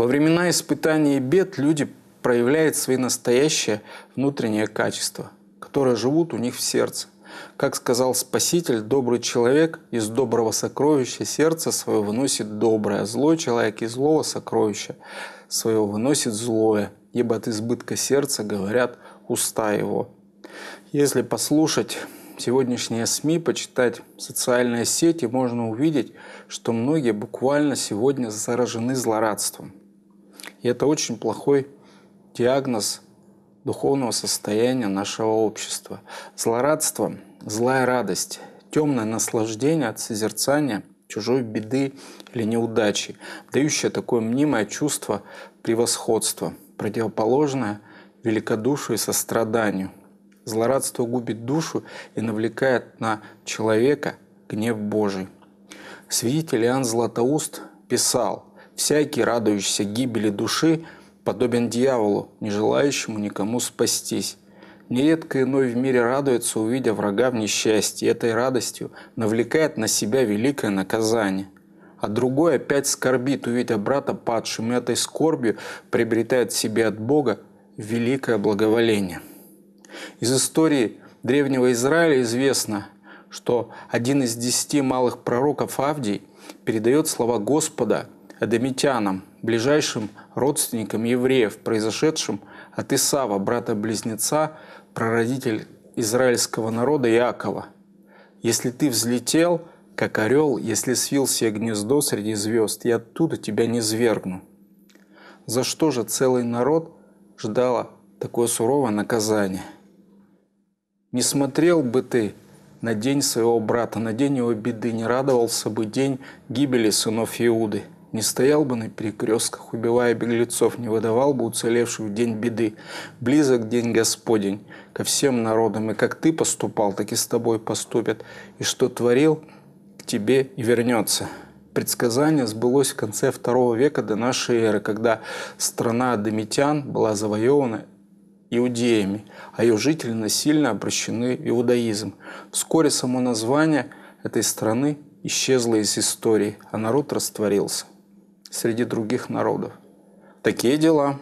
Во времена испытаний и бед люди проявляют свои настоящие внутренние качества, которые живут у них в сердце. Как сказал Спаситель, добрый человек из доброго сокровища сердца свое выносит доброе, злой человек из злого сокровища свое выносит злое, ибо от избытка сердца говорят уста его. Если послушать сегодняшние СМИ, почитать социальные сети, можно увидеть, что многие буквально сегодня заражены злорадством – и это очень плохой диагноз духовного состояния нашего общества. Злорадство, злая радость, темное наслаждение от созерцания чужой беды или неудачи, дающее такое мнимое чувство превосходства, противоположное великодушию и состраданию. Злорадство губит душу и навлекает на человека гнев Божий. Свидетель Иоанн Златоуст писал – Всякий, радующийся гибели души, подобен дьяволу, не желающему никому спастись. Нередко иной в мире радуется, увидя врага в несчастье, этой радостью навлекает на себя великое наказание. А другой опять скорбит, увидя брата падшим, и этой скорбью приобретает себе от Бога великое благоволение. Из истории Древнего Израиля известно, что один из десяти малых пророков Авдий передает слова Господа – адамитянам, ближайшим родственникам евреев, произошедшим от Исава, брата-близнеца, прародитель израильского народа Иакова. Если ты взлетел, как орел, если свил себе гнездо среди звезд, я оттуда тебя не свергну. За что же целый народ ждало такое суровое наказание? Не смотрел бы ты на день своего брата, на день его беды, не радовался бы день гибели сынов Иуды – не стоял бы на перекрестках, убивая беглецов, не выдавал бы уцелевших в день беды. Близок день Господень ко всем народам, и как ты поступал, так и с тобой поступят, и что творил, к тебе и вернется». Предсказание сбылось в конце второго века до нашей эры, когда страна Домитян была завоевана иудеями, а ее жители насильно обращены в иудаизм. Вскоре само название этой страны исчезло из истории, а народ растворился среди других народов. Такие дела.